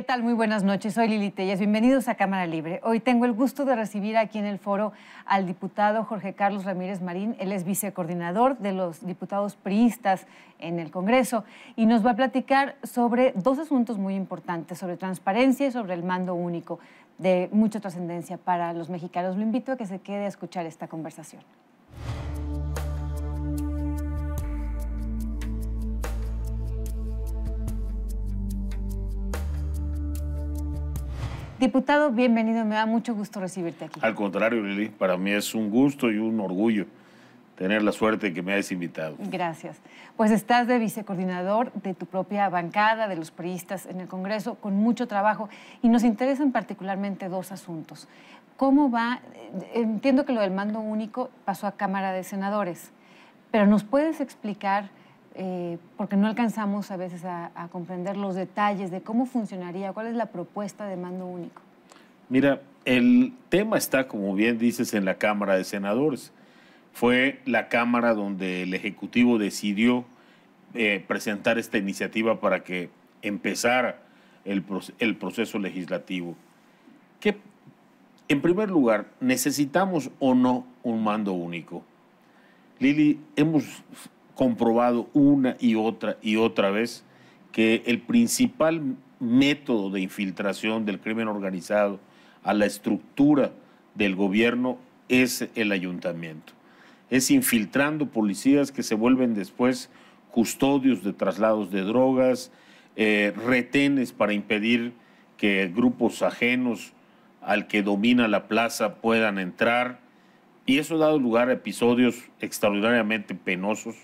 ¿Qué tal? Muy buenas noches. Soy Lili Tellas. Bienvenidos a Cámara Libre. Hoy tengo el gusto de recibir aquí en el foro al diputado Jorge Carlos Ramírez Marín. Él es vicecoordinador de los diputados priistas en el Congreso y nos va a platicar sobre dos asuntos muy importantes, sobre transparencia y sobre el mando único de mucha trascendencia para los mexicanos. Lo invito a que se quede a escuchar esta conversación. Diputado, bienvenido. Me da mucho gusto recibirte aquí. Al contrario, Lili, para mí es un gusto y un orgullo tener la suerte de que me hayas invitado. Gracias. Pues estás de vicecoordinador de tu propia bancada, de los priistas en el Congreso, con mucho trabajo y nos interesan particularmente dos asuntos. ¿Cómo va? Entiendo que lo del mando único pasó a Cámara de Senadores, pero ¿nos puedes explicar eh, porque no alcanzamos a veces a, comprender los detalles de cómo funcionaría, cuál es la propuesta de mando único. Mira, el tema está, como bien dices, en la Cámara de Senadores. Fue la Cámara donde el Ejecutivo decidió eh, presentar esta iniciativa para que empezara el, proceso legislativo. Que, en primer lugar, ¿necesitamos o no un mando único? Lili, hemos comprobado una y otra y otra vez que el principal método de infiltración del crimen organizado a la estructura del gobierno es el ayuntamiento. Es infiltrando policías que se vuelven después custodios de traslados de drogas, eh, retenes para impedir que grupos ajenos al que domina la plaza puedan entrar. Y eso ha dado lugar a episodios extraordinariamente penosos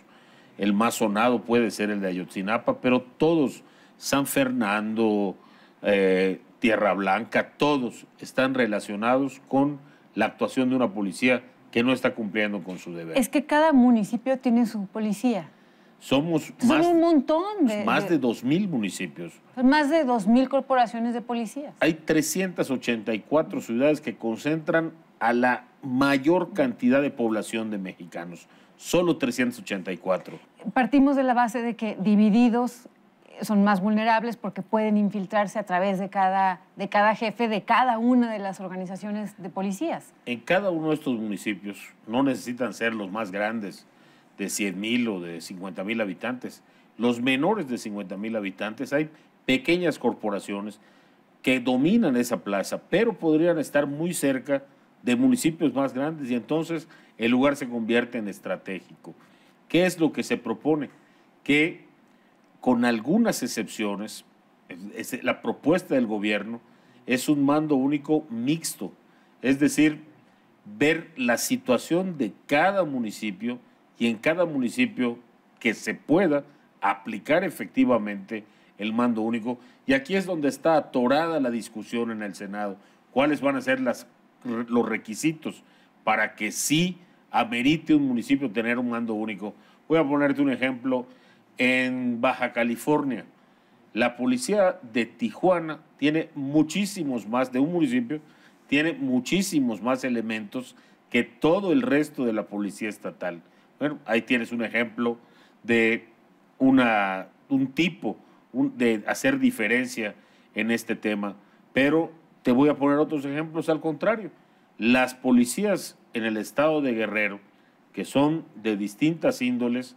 el más sonado puede ser el de Ayotzinapa, pero todos, San Fernando, eh, Tierra Blanca, todos están relacionados con la actuación de una policía que no está cumpliendo con su deber. Es que cada municipio tiene su policía. Somos más, un montón de... Más de 2.000 municipios. Más de 2.000 corporaciones de policías. Hay 384 ciudades que concentran a la mayor cantidad de población de mexicanos solo 384. Partimos de la base de que divididos son más vulnerables porque pueden infiltrarse a través de cada, de cada jefe de cada una de las organizaciones de policías. En cada uno de estos municipios no necesitan ser los más grandes de 100.000 mil o de 50.000 mil habitantes. Los menores de 50.000 mil habitantes hay pequeñas corporaciones que dominan esa plaza, pero podrían estar muy cerca de municipios más grandes y entonces el lugar se convierte en estratégico. ¿Qué es lo que se propone? Que con algunas excepciones, la propuesta del gobierno es un mando único mixto, es decir, ver la situación de cada municipio y en cada municipio que se pueda aplicar efectivamente el mando único. Y aquí es donde está atorada la discusión en el Senado. ¿Cuáles van a ser las los requisitos para que sí amerite un municipio tener un mando único. Voy a ponerte un ejemplo. En Baja California, la policía de Tijuana tiene muchísimos más, de un municipio, tiene muchísimos más elementos que todo el resto de la policía estatal. Bueno, ahí tienes un ejemplo de una, un tipo de hacer diferencia en este tema, pero te voy a poner otros ejemplos al contrario. Las policías en el estado de Guerrero, que son de distintas índoles,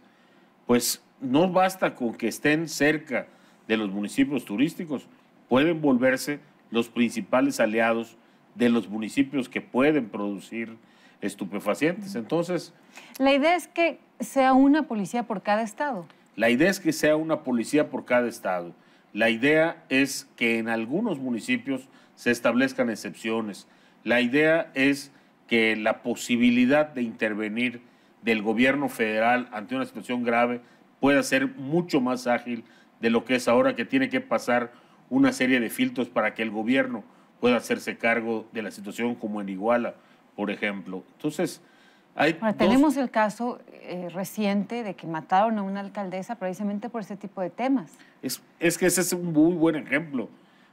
pues no basta con que estén cerca de los municipios turísticos, pueden volverse los principales aliados de los municipios que pueden producir estupefacientes. Entonces... La idea es que sea una policía por cada estado. La idea es que sea una policía por cada estado. La idea es que en algunos municipios se establezcan excepciones. La idea es que la posibilidad de intervenir del gobierno federal ante una situación grave pueda ser mucho más ágil de lo que es ahora, que tiene que pasar una serie de filtros para que el gobierno pueda hacerse cargo de la situación como en Iguala, por ejemplo. Entonces, Tenemos el caso eh, reciente de que mataron a una alcaldesa precisamente por ese tipo de temas. es que ese es un muy buen ejemplo.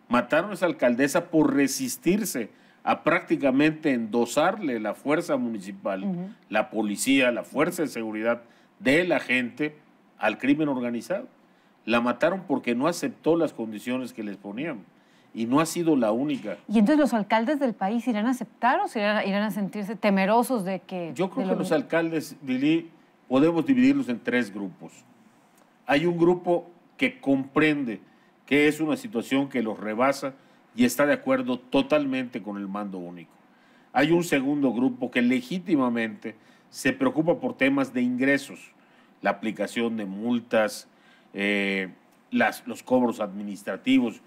Mataron a esa alcaldesa por resistirse a prácticamente endosarle la fuerza municipal, la policía, la fuerza de seguridad de la gente al crimen organizado. La mataron porque no aceptó las condiciones que les ponían y no ha sido la única. ¿Y entonces los alcaldes del país irán a aceptar o irán, a sentirse temerosos de que... Yo creo que los alcaldes, Lili, podemos dividirlos en tres grupos. Hay un grupo que comprende que es una situación que los rebasa y está de acuerdo totalmente con el mando único. Hay un segundo grupo que legítimamente se preocupa por temas de ingresos, la aplicación de multas, eh, los cobros administrativos,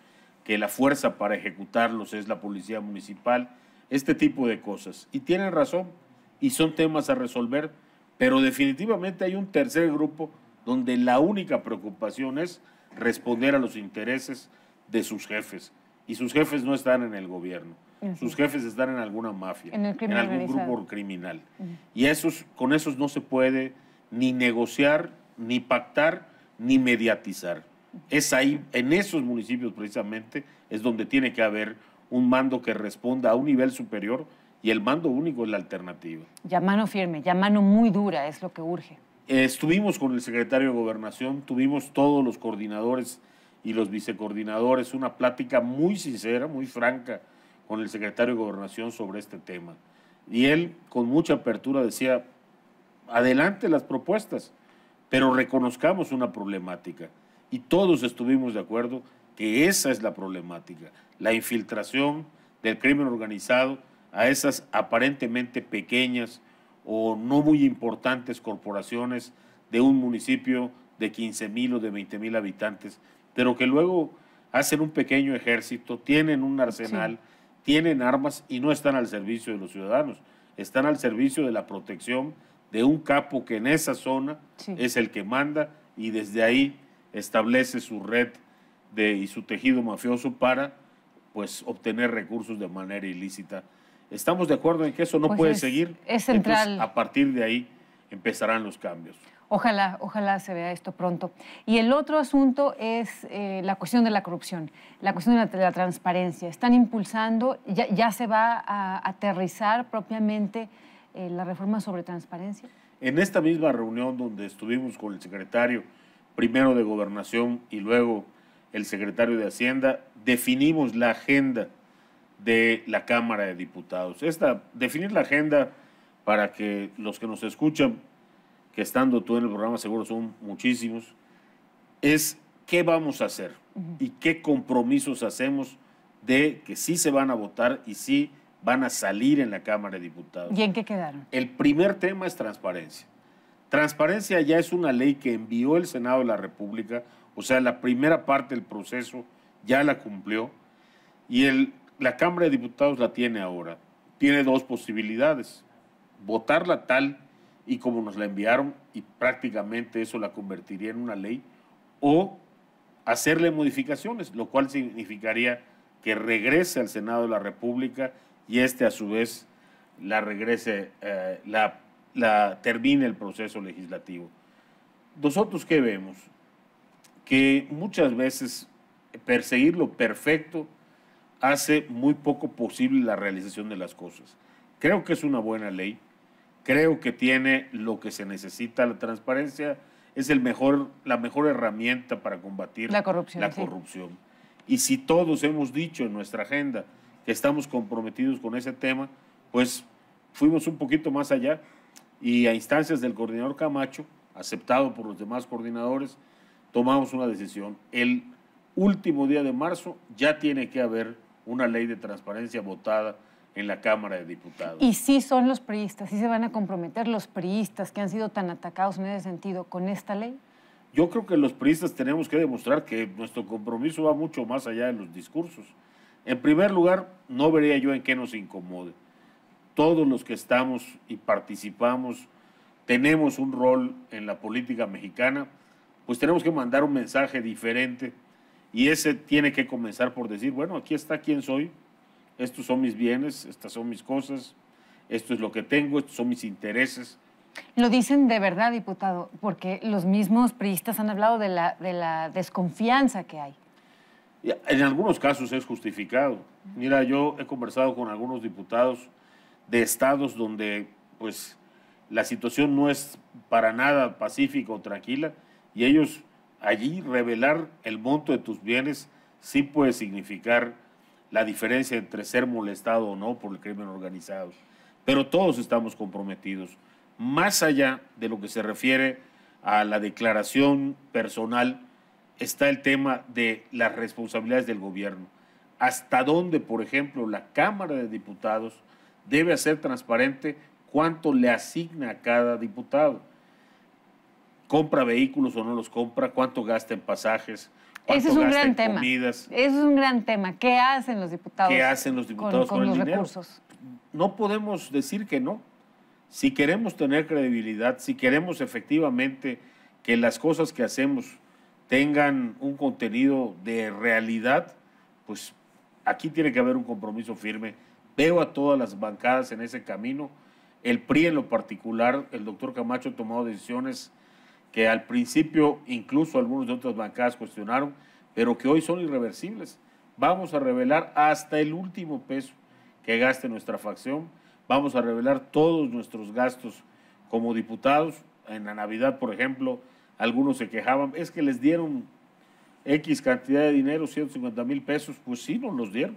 que la fuerza para ejecutarlos es la policía municipal, este tipo de cosas. Y tienen razón, y son temas a resolver, pero definitivamente hay un tercer grupo donde la única preocupación es responder a los intereses de sus jefes. Y sus jefes no están en el gobierno. Sus jefes están en alguna mafia, en, algún grupo criminal. Y esos, con esos no se puede ni negociar, ni pactar, ni mediatizar. Es ahí, en esos municipios precisamente, es donde tiene que haber un mando que responda a un nivel superior y el mando único es la alternativa. Ya mano firme, ya mano muy dura es lo que urge estuvimos con el secretario de Gobernación, tuvimos todos los coordinadores y los vicecoordinadores una plática muy sincera, muy franca con el secretario de Gobernación sobre este tema. Y él con mucha apertura decía, adelante las propuestas, pero reconozcamos una problemática. Y todos estuvimos de acuerdo que esa es la problemática, la infiltración del crimen organizado a esas aparentemente pequeñas o no muy importantes corporaciones de un municipio de 15 mil o de 20 mil habitantes, pero que luego hacen un pequeño ejército, tienen un arsenal, tienen armas y no están al servicio de los ciudadanos, están al servicio de la protección de un capo que en esa zona es el que manda y desde ahí establece su red de, y su tejido mafioso para pues obtener recursos de manera ilícita Estamos de acuerdo en que eso no pues puede seguir. Es central. Entonces, a partir de ahí empezarán los cambios. Ojalá, ojalá se vea esto pronto. Y el otro asunto es eh, la cuestión de la corrupción, la cuestión de la, transparencia. Están impulsando, ya, se va a aterrizar propiamente eh, la reforma sobre transparencia. En esta misma reunión donde estuvimos con el secretario, primero de Gobernación y luego el secretario de Hacienda, definimos la agenda de la Cámara de Diputados. Esta, definir la agenda para que los que nos escuchan, que estando tú en el programa seguro son muchísimos, es qué vamos a hacer y qué compromisos hacemos de que sí se van a votar y sí van a salir en la Cámara de Diputados. ¿Y en qué quedaron? El primer tema es transparencia. Transparencia ya es una ley que envió el Senado de la República, o sea, la primera parte del proceso ya la cumplió. Y el la Cámara de Diputados la tiene ahora. Tiene dos posibilidades. Votarla tal y como nos la enviaron, y prácticamente eso la convertiría en una ley, o hacerle modificaciones, lo cual significaría que regrese al Senado de la República y este a su vez la regrese, eh, la, termine el proceso legislativo. Nosotros qué vemos? Que muchas veces perseguir lo perfecto hace muy poco posible la realización de las cosas. Creo que es una buena ley, creo que tiene lo que se necesita, la transparencia es el mejor, la mejor herramienta para combatir la corrupción. La corrupción. Y si todos hemos dicho en nuestra agenda que estamos comprometidos con ese tema, pues fuimos un poquito más allá y a instancias del coordinador Camacho, aceptado por los demás coordinadores, tomamos una decisión. El último día de marzo ya tiene que haber una ley de transparencia votada en la Cámara de Diputados. Y sí son los priistas, sí se van a comprometer los priistas que han sido tan atacados en ese sentido con esta ley. Yo creo que los priistas tenemos que demostrar que nuestro compromiso va mucho más allá de los discursos. En primer lugar, no vería yo en qué nos incomode. Todos los que estamos y participamos, tenemos un rol en la política mexicana, pues tenemos que mandar un mensaje diferente y ese tiene que comenzar por decir, bueno, aquí está quién soy, estos son mis bienes, estas son mis cosas, esto es lo que tengo, estos son mis intereses. Lo dicen de verdad, diputado, porque los mismos priistas han hablado de la, desconfianza que hay. En algunos casos es justificado. Mira, yo he conversado con algunos diputados de estados donde pues la situación no es para nada pacífica o tranquila y ellos Allí revelar el monto de tus bienes sí puede significar la diferencia entre ser molestado o no por el crimen organizado. Pero todos estamos comprometidos, más allá de lo que se refiere a la declaración personal, está el tema de las responsabilidades del gobierno. Hasta dónde, por ejemplo, la Cámara de Diputados debe hacer transparente cuánto le asigna a cada diputado compra vehículos o no los compra, cuánto gasta en pasajes. ¿Cuánto es un gran tema. Comidas, Eso es un gran tema. ¿Qué hacen los diputados? hacen los con, los recursos? No podemos decir que no. Si queremos tener credibilidad, si queremos efectivamente que las cosas que hacemos tengan un contenido de realidad, pues aquí tiene que haber un compromiso firme. Veo a todas las bancadas en ese camino. El PRI en lo particular, el doctor Camacho ha tomado decisiones que al principio incluso algunos de otras bancadas cuestionaron, pero que hoy son irreversibles. Vamos a revelar hasta el último peso que gaste nuestra facción, vamos a revelar todos nuestros gastos como diputados. En la Navidad, por ejemplo, algunos se quejaban, es que les dieron X cantidad de dinero, 150 mil pesos, pues sí, nos los dieron.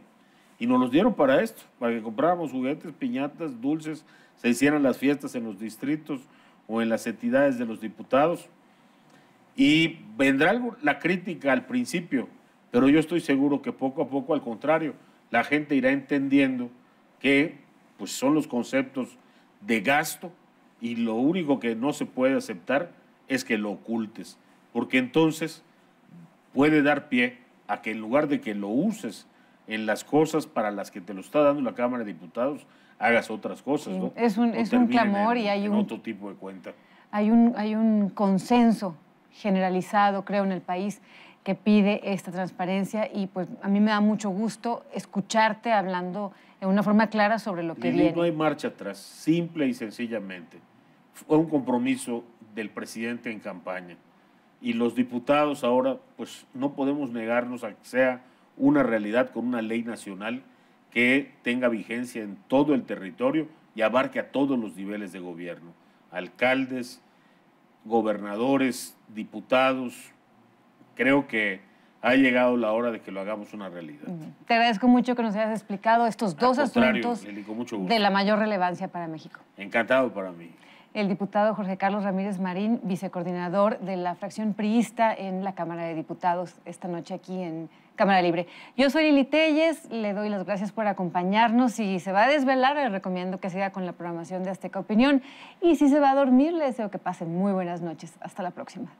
Y nos los dieron para esto, para que compráramos juguetes, piñatas, dulces, se hicieran las fiestas en los distritos, o en las entidades de los diputados. Y vendrá la crítica al principio, pero yo estoy seguro que poco a poco, al contrario, la gente irá entendiendo que pues, son los conceptos de gasto y lo único que no se puede aceptar es que lo ocultes, porque entonces puede dar pie a que en lugar de que lo uses en las cosas para las que te lo está dando la Cámara de Diputados, hagas otras cosas, ¿no? Es un, es un clamor y hay un... otro tipo de cuenta. Hay un, hay un consenso generalizado, creo, en el país que pide esta transparencia y pues a mí me da mucho gusto escucharte hablando de una forma clara sobre lo que Lili, viene. No hay marcha atrás, simple y sencillamente. Fue un compromiso del presidente en campaña y los diputados ahora pues no podemos negarnos a que sea una realidad con una ley nacional que tenga vigencia en todo el territorio y abarque a todos los niveles de gobierno, alcaldes, gobernadores, diputados. Creo que ha llegado la hora de que lo hagamos una realidad. Te agradezco mucho que nos hayas explicado estos dos asuntos de la mayor relevancia para México. Encantado para mí el diputado Jorge Carlos Ramírez Marín, vicecoordinador de la fracción priista en la Cámara de Diputados, esta noche aquí en Cámara Libre. Yo soy Lili Telles, le doy las gracias por acompañarnos. Si se va a desvelar, le recomiendo que siga con la programación de Azteca Opinión. Y si se va a dormir, le deseo que pasen muy buenas noches. Hasta la próxima.